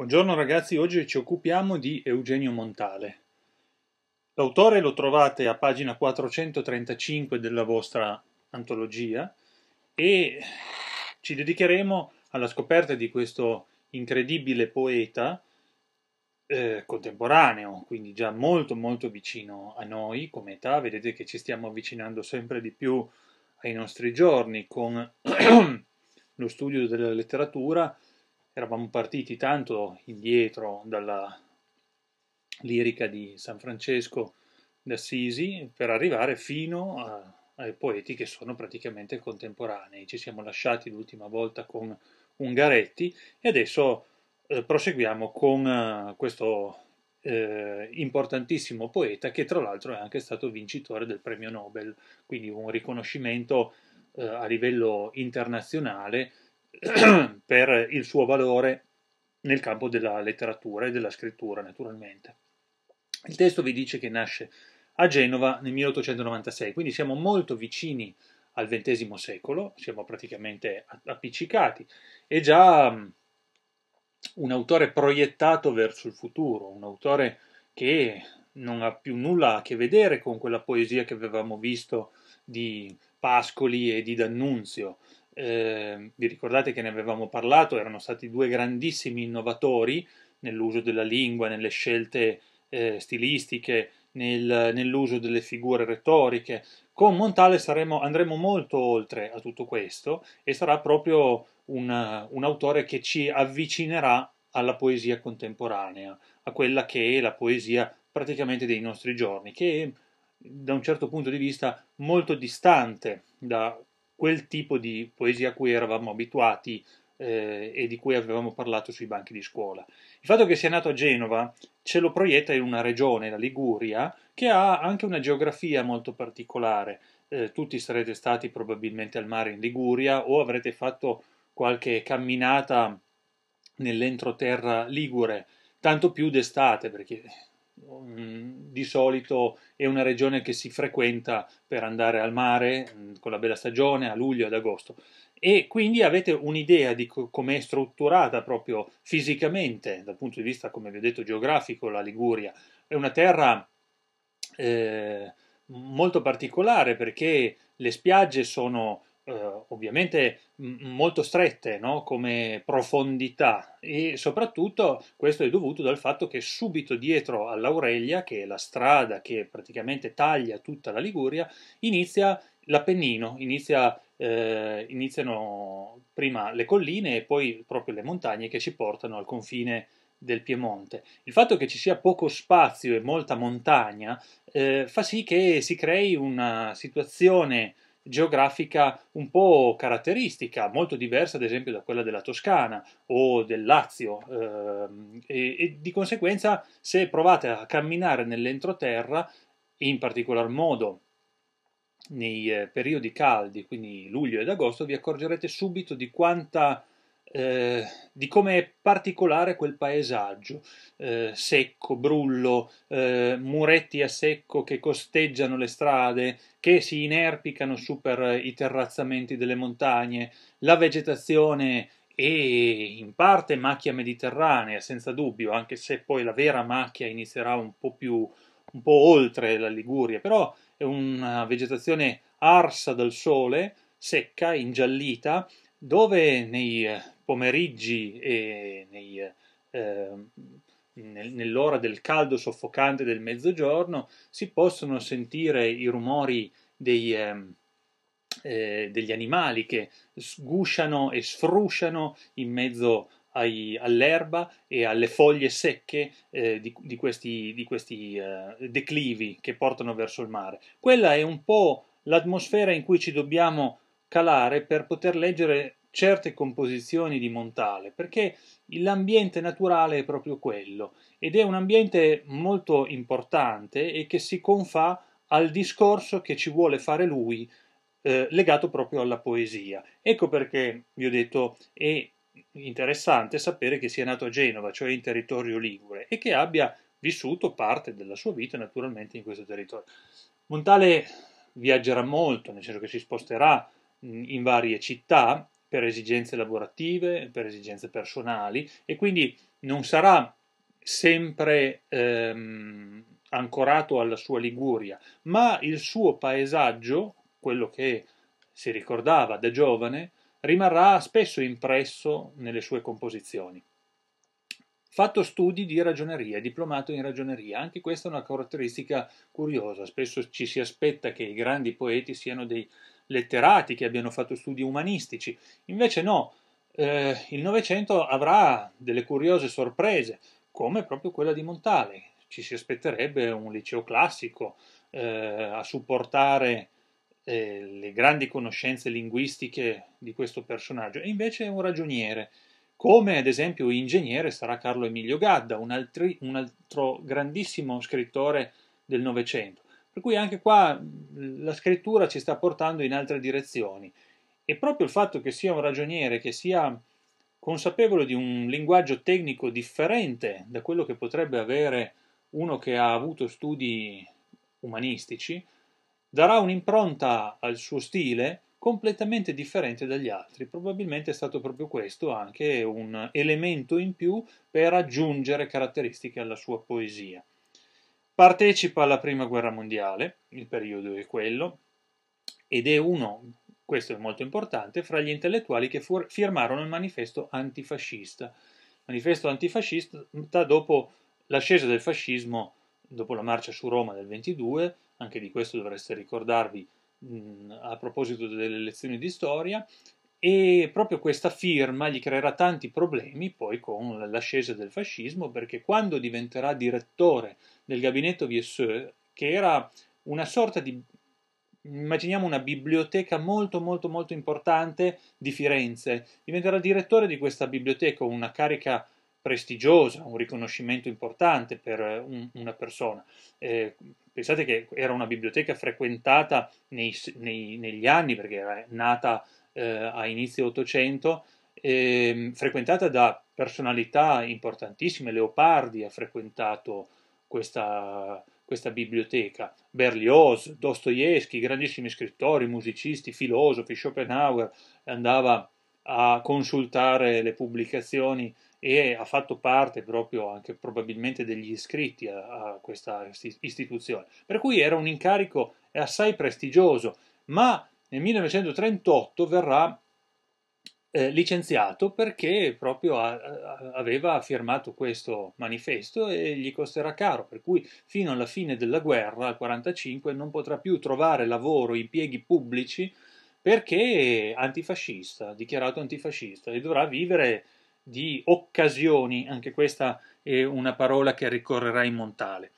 Buongiorno ragazzi, oggi ci occupiamo di Eugenio Montale. L'autore lo trovate a pagina 435 della vostra antologia e ci dedicheremo alla scoperta di questo incredibile poeta eh, contemporaneo, quindi già molto molto vicino a noi come età, vedete che ci stiamo avvicinando sempre di più ai nostri giorni con lo studio della letteratura eravamo partiti tanto indietro dalla lirica di San Francesco d'Assisi per arrivare fino a, ai poeti che sono praticamente contemporanei. Ci siamo lasciati l'ultima volta con Ungaretti e adesso eh, proseguiamo con eh, questo eh, importantissimo poeta che tra l'altro è anche stato vincitore del premio Nobel, quindi un riconoscimento eh, a livello internazionale per il suo valore nel campo della letteratura e della scrittura, naturalmente. Il testo vi dice che nasce a Genova nel 1896, quindi siamo molto vicini al XX secolo, siamo praticamente appiccicati, è già mm, un autore proiettato verso il futuro, un autore che non ha più nulla a che vedere con quella poesia che avevamo visto di Pascoli e di D'Annunzio, eh, vi ricordate che ne avevamo parlato, erano stati due grandissimi innovatori nell'uso della lingua, nelle scelte eh, stilistiche, nel, nell'uso delle figure retoriche. Con Montale saremo, andremo molto oltre a tutto questo e sarà proprio un, un autore che ci avvicinerà alla poesia contemporanea, a quella che è la poesia praticamente dei nostri giorni, che è da un certo punto di vista molto distante da quel tipo di poesia a cui eravamo abituati eh, e di cui avevamo parlato sui banchi di scuola. Il fatto che sia nato a Genova ce lo proietta in una regione, la Liguria, che ha anche una geografia molto particolare. Eh, tutti sarete stati probabilmente al mare in Liguria o avrete fatto qualche camminata nell'entroterra ligure, tanto più d'estate, perché Mm, di solito è una regione che si frequenta per andare al mare mm, con la bella stagione a luglio ad agosto e quindi avete un'idea di come è strutturata proprio fisicamente dal punto di vista, come vi ho detto, geografico la Liguria. È una terra eh, molto particolare perché le spiagge sono eh, ovviamente molto strette no? come profondità e soprattutto questo è dovuto dal fatto che subito dietro all'Aurelia, che è la strada che praticamente taglia tutta la Liguria, inizia l'Appennino, inizia, eh, iniziano prima le colline e poi proprio le montagne che ci portano al confine del Piemonte. Il fatto che ci sia poco spazio e molta montagna eh, fa sì che si crei una situazione geografica un po' caratteristica, molto diversa ad esempio da quella della Toscana o del Lazio ehm, e, e di conseguenza se provate a camminare nell'entroterra, in particolar modo nei eh, periodi caldi, quindi luglio ed agosto, vi accorgerete subito di quanta eh, di come è particolare quel paesaggio, eh, secco, brullo, eh, muretti a secco che costeggiano le strade, che si inerpicano su per i terrazzamenti delle montagne, la vegetazione e in parte macchia mediterranea, senza dubbio, anche se poi la vera macchia inizierà un po' più un po' oltre la Liguria, però è una vegetazione arsa dal sole, secca, ingiallita, dove nei pomeriggi e nei, eh, nel, nell'ora del caldo soffocante del mezzogiorno si possono sentire i rumori dei, ehm, eh, degli animali che sgusciano e sfrusciano in mezzo ai, all'erba e alle foglie secche eh, di, di, questi, di questi eh, declivi che portano verso il mare. Quella è un po' l'atmosfera in cui ci dobbiamo calare per poter leggere certe composizioni di Montale, perché l'ambiente naturale è proprio quello ed è un ambiente molto importante e che si confà al discorso che ci vuole fare lui eh, legato proprio alla poesia. Ecco perché vi ho detto è interessante sapere che sia nato a Genova, cioè in territorio ligure, e che abbia vissuto parte della sua vita naturalmente in questo territorio. Montale viaggerà molto, nel senso che si sposterà in varie città per esigenze lavorative, per esigenze personali e quindi non sarà sempre ehm, ancorato alla sua Liguria, ma il suo paesaggio, quello che si ricordava da giovane, rimarrà spesso impresso nelle sue composizioni. Fatto studi di ragioneria, diplomato in ragioneria, anche questa è una caratteristica curiosa, spesso ci si aspetta che i grandi poeti siano dei letterati, che abbiano fatto studi umanistici. Invece no, eh, il Novecento avrà delle curiose sorprese, come proprio quella di Montale. Ci si aspetterebbe un liceo classico eh, a supportare eh, le grandi conoscenze linguistiche di questo personaggio, e invece è un ragioniere, come ad esempio ingegnere sarà Carlo Emilio Gadda, un, altri, un altro grandissimo scrittore del Novecento. Per cui anche qua la scrittura ci sta portando in altre direzioni. E proprio il fatto che sia un ragioniere, che sia consapevole di un linguaggio tecnico differente da quello che potrebbe avere uno che ha avuto studi umanistici, darà un'impronta al suo stile completamente differente dagli altri. Probabilmente è stato proprio questo anche un elemento in più per aggiungere caratteristiche alla sua poesia. Partecipa alla prima guerra mondiale, il periodo è quello, ed è uno, questo è molto importante, fra gli intellettuali che firmarono il manifesto antifascista. Manifesto antifascista dopo l'ascesa del fascismo, dopo la marcia su Roma del 22, anche di questo dovreste ricordarvi mh, mm, a proposito delle lezioni di storia, e proprio questa firma gli creerà tanti problemi poi con l'ascesa del fascismo perché quando diventerà direttore del gabinetto Viesseux, che era una sorta di immaginiamo una biblioteca molto molto molto importante di Firenze, diventerà direttore di questa biblioteca, una carica prestigiosa, un riconoscimento importante per un, una persona. Eh, pensate che era una biblioteca frequentata nei, nei, negli anni perché era nata eh, a inizio 800, ehm, frequentata da personalità importantissime, Leopardi ha frequentato questa, questa biblioteca, Berlioz, Dostoevsky, grandissimi scrittori, musicisti, filosofi, Schopenhauer andava a consultare le pubblicazioni e ha fatto parte proprio anche probabilmente degli iscritti a, a questa istituzione. Per cui era un incarico assai prestigioso, ma nel 1938 verrà eh, licenziato perché proprio a, a, aveva firmato questo manifesto e gli costerà caro, per cui fino alla fine della guerra, al 1945, non potrà più trovare lavoro, impieghi pubblici, perché è antifascista, dichiarato antifascista, e dovrà vivere di occasioni, anche questa è una parola che ricorrerà in Montale.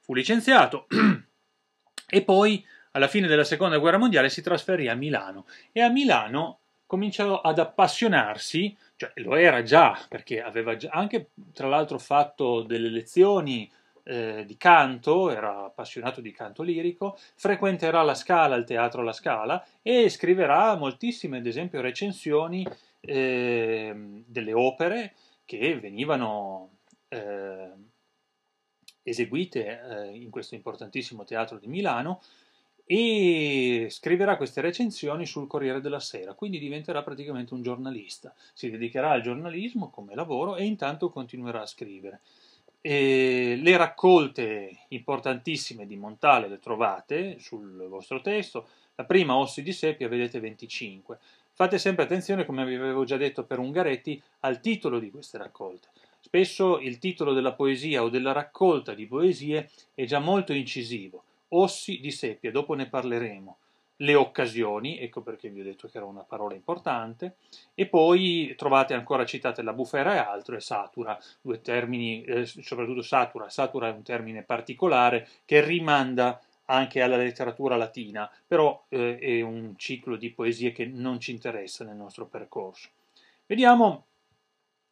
Fu licenziato e poi alla fine della seconda guerra mondiale si trasferì a Milano e a Milano cominciò ad appassionarsi, cioè lo era già perché aveva già anche tra l'altro fatto delle lezioni eh, di canto, era appassionato di canto lirico, frequenterà la Scala, il teatro La Scala e scriverà moltissime, ad esempio, recensioni eh, delle opere che venivano ehm, eh, eseguite in questo importantissimo teatro di Milano e scriverà queste recensioni sul Corriere della Sera, quindi diventerà praticamente un giornalista, si dedicherà al giornalismo come lavoro e intanto continuerà a scrivere. E le raccolte importantissime di Montale le trovate sul vostro testo, la prima Ossi di Sepia vedete 25. Fate sempre attenzione, come vi avevo già detto per Ungaretti, al titolo di queste raccolte. Spesso il titolo della poesia o della raccolta di poesie è già molto incisivo ossi di seppia, dopo ne parleremo, le occasioni, ecco perché vi ho detto che era una parola importante, e poi trovate ancora citate la bufera e altro, e satura, due termini, eh, soprattutto satura, satura è un termine particolare che rimanda anche alla letteratura latina, però eh, è un ciclo di poesie che non ci interessa nel nostro percorso. Vediamo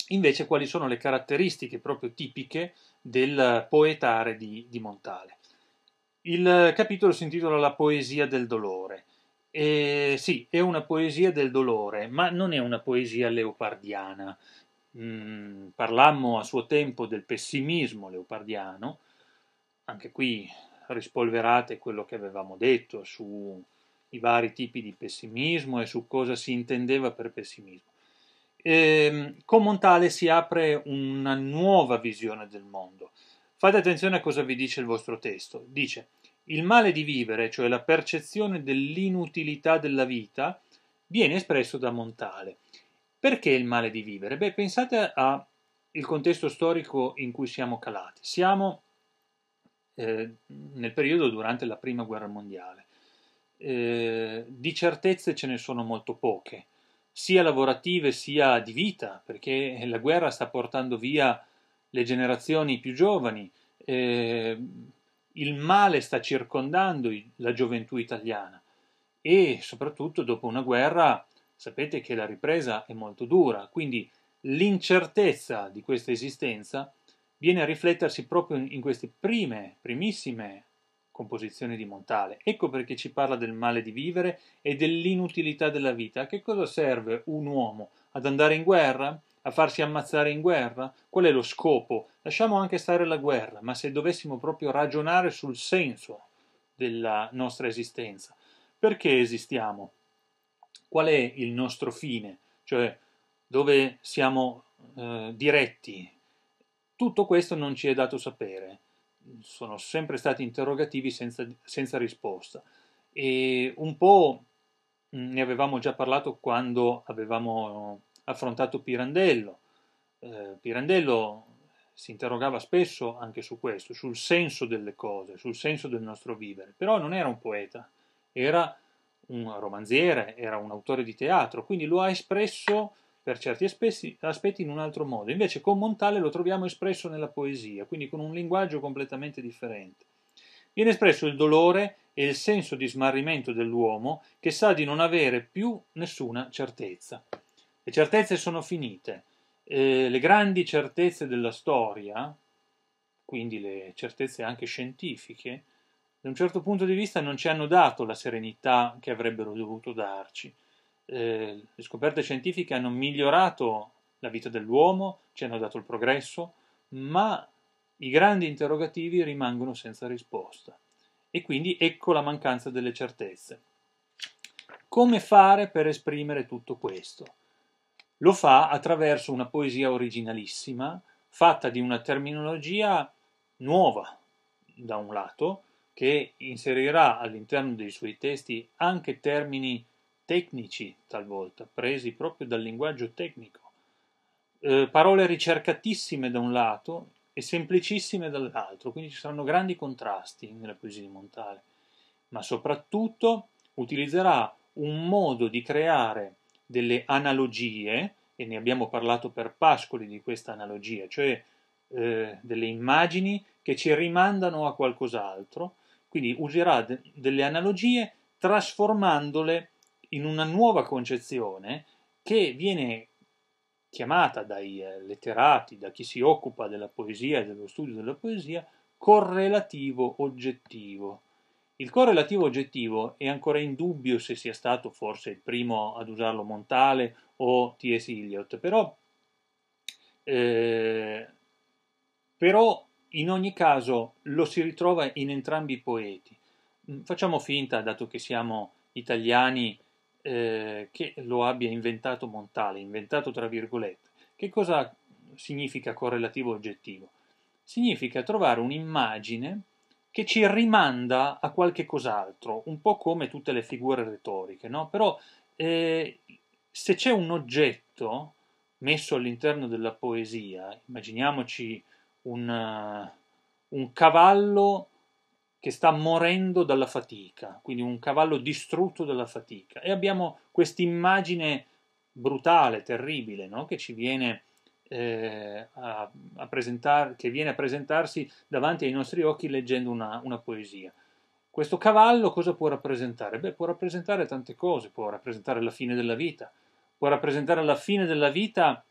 invece quali sono le caratteristiche proprio tipiche del poetare di, di Montale. Il capitolo si intitola La poesia del dolore. E, sì, è una poesia del dolore, ma non è una poesia leopardiana. Mm, parlammo a suo tempo del pessimismo leopardiano, anche qui rispolverate quello che avevamo detto sui vari tipi di pessimismo e su cosa si intendeva per pessimismo. E, ehm, con Montale si apre una nuova visione del mondo Fate attenzione a cosa vi dice il vostro testo. Dice, il male di vivere, cioè la percezione dell'inutilità della vita, viene espresso da Montale. Perché il male di vivere? Beh, pensate al contesto storico in cui siamo calati. Siamo eh, nel periodo durante la Prima Guerra Mondiale. Eh, di certezze ce ne sono molto poche, sia lavorative sia di vita, perché la guerra sta portando via le generazioni più giovani, eh, il male sta circondando la gioventù italiana e soprattutto dopo una guerra sapete che la ripresa è molto dura, quindi l'incertezza di questa esistenza viene a riflettersi proprio in queste prime, primissime composizioni di Montale. Ecco perché ci parla del male di vivere e dell'inutilità della vita. A che cosa serve un uomo? Ad andare in guerra? A farsi ammazzare in guerra? Qual è lo scopo? Lasciamo anche stare la guerra, ma se dovessimo proprio ragionare sul senso della nostra esistenza, perché esistiamo? Qual è il nostro fine? Cioè, dove siamo eh, diretti? Tutto questo non ci è dato sapere. Sono sempre stati interrogativi senza, senza risposta. E un po' mm, ne avevamo già parlato quando avevamo affrontato Pirandello. Eh, Pirandello si interrogava spesso anche su questo, sul senso delle cose, sul senso del nostro vivere, però non era un poeta, era un romanziere, era un autore di teatro, quindi lo ha espresso per certi aspetti in un altro modo. Invece con Montale lo troviamo espresso nella poesia, quindi con un linguaggio completamente differente. Viene espresso il dolore e il senso di smarrimento dell'uomo che sa di non avere più nessuna certezza. Le certezze sono finite. Eh, le grandi certezze della storia, quindi le certezze anche scientifiche, da un certo punto di vista non ci hanno dato la serenità che avrebbero dovuto darci. Eh, le scoperte scientifiche hanno migliorato la vita dell'uomo, ci hanno dato il progresso, ma i grandi interrogativi rimangono senza risposta. E quindi ecco la mancanza delle certezze. Come fare per esprimere tutto questo? Lo fa attraverso una poesia originalissima, fatta di una terminologia nuova, da un lato, che inserirà all'interno dei suoi testi anche termini tecnici, talvolta, presi proprio dal linguaggio tecnico. Eh, parole ricercatissime da un lato e semplicissime dall'altro, quindi ci saranno grandi contrasti nella poesia di Montale, ma soprattutto utilizzerà un modo di creare delle analogie, e ne abbiamo parlato per Pascoli di questa analogia, cioè eh, delle immagini che ci rimandano a qualcos'altro, quindi userà de delle analogie trasformandole in una nuova concezione che viene chiamata dai eh, letterati, da chi si occupa della poesia e dello studio della poesia, correlativo oggettivo. Il correlativo oggettivo è ancora in dubbio se sia stato forse il primo ad usarlo Montale o T.S. Eliot, però, eh, però in ogni caso lo si ritrova in entrambi i poeti. Mm, facciamo finta, dato che siamo italiani, eh, che lo abbia inventato Montale, inventato tra virgolette. Che cosa significa correlativo oggettivo? Significa trovare un'immagine che ci rimanda a qualche cos'altro, un po' come tutte le figure retoriche, no? Però eh, se c'è un oggetto messo all'interno della poesia, immaginiamoci un, uh, un cavallo che sta morendo dalla fatica, quindi un cavallo distrutto dalla fatica, e abbiamo questa immagine brutale, terribile, no? che ci viene eh, a, a presentar, che viene a presentarsi davanti ai nostri occhi leggendo una, una poesia. Questo cavallo cosa può rappresentare? Beh, può rappresentare tante cose, può rappresentare la fine della vita, può rappresentare la fine della vita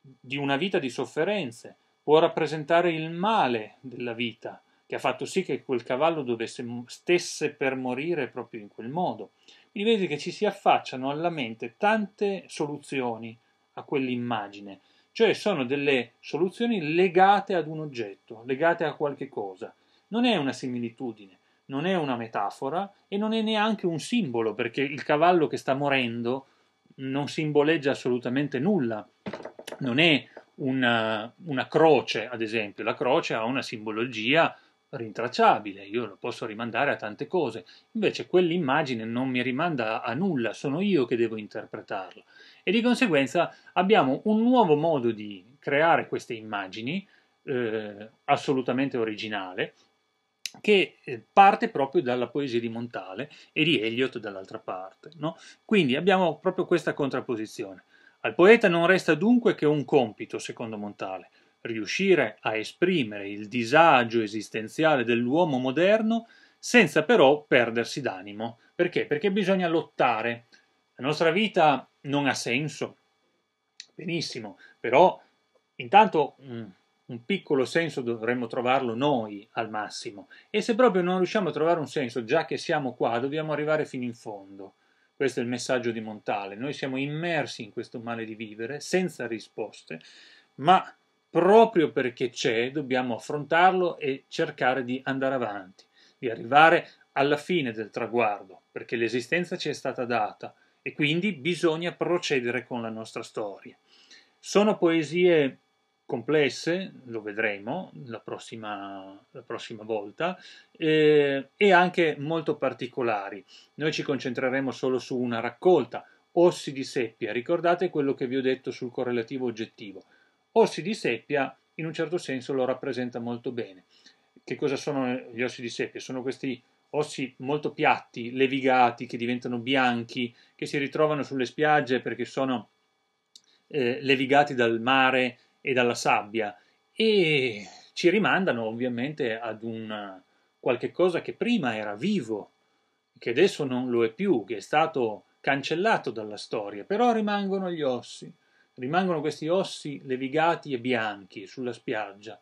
di una vita di sofferenze, può rappresentare il male della vita, che ha fatto sì che quel cavallo dovesse, stesse per morire proprio in quel modo. Quindi vedi che ci si affacciano alla mente tante soluzioni a quell'immagine. Cioè sono delle soluzioni legate ad un oggetto, legate a qualche cosa. Non è una similitudine, non è una metafora e non è neanche un simbolo, perché il cavallo che sta morendo non simboleggia assolutamente nulla. Non è una, una croce, ad esempio. La croce ha una simbologia rintracciabile, io lo posso rimandare a tante cose, invece quell'immagine non mi rimanda a nulla, sono io che devo interpretarla. E di conseguenza abbiamo un nuovo modo di creare queste immagini, eh, assolutamente originale, che eh, parte proprio dalla poesia di Montale e di Eliot dall'altra parte. No? Quindi abbiamo proprio questa contrapposizione. Al poeta non resta dunque che un compito, secondo Montale, riuscire a esprimere il disagio esistenziale dell'uomo moderno senza però perdersi d'animo. Perché? Perché bisogna lottare. La nostra vita non ha senso. Benissimo, però intanto un piccolo senso dovremmo trovarlo noi al massimo. E se proprio non riusciamo a trovare un senso, già che siamo qua, dobbiamo arrivare fino in fondo. Questo è il messaggio di Montale. Noi siamo immersi in questo male di vivere, senza risposte, ma proprio perché c'è, dobbiamo affrontarlo e cercare di andare avanti, di arrivare alla fine del traguardo, perché l'esistenza ci è stata data e quindi bisogna procedere con la nostra storia. Sono poesie complesse, lo vedremo la prossima, la prossima volta, eh, e anche molto particolari. Noi ci concentreremo solo su una raccolta, Ossi di seppia, ricordate quello che vi ho detto sul correlativo oggettivo ossi di seppia in un certo senso lo rappresenta molto bene. Che cosa sono gli ossi di seppia? Sono questi ossi molto piatti, levigati, che diventano bianchi, che si ritrovano sulle spiagge perché sono eh, levigati dal mare e dalla sabbia e ci rimandano ovviamente ad un qualche cosa che prima era vivo, che adesso non lo è più, che è stato cancellato dalla storia, però rimangono gli ossi rimangono questi ossi levigati e bianchi sulla spiaggia.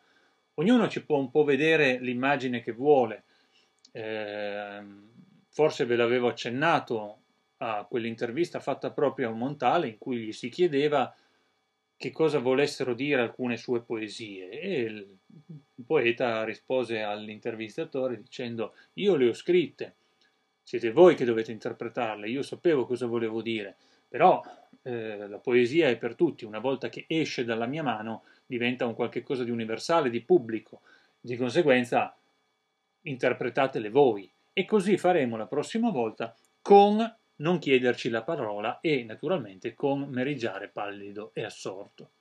Ognuno ci può un po' vedere l'immagine che vuole, eh, forse ve l'avevo accennato a quell'intervista fatta proprio a Montale in cui gli si chiedeva che cosa volessero dire alcune sue poesie e il poeta rispose all'intervistatore dicendo io le ho scritte, siete voi che dovete interpretarle, io sapevo cosa volevo dire, però eh, la poesia è per tutti, una volta che esce dalla mia mano diventa un qualche cosa di universale, di pubblico, di conseguenza interpretatele voi. E così faremo la prossima volta con non chiederci la parola e naturalmente con meriggiare pallido e assorto.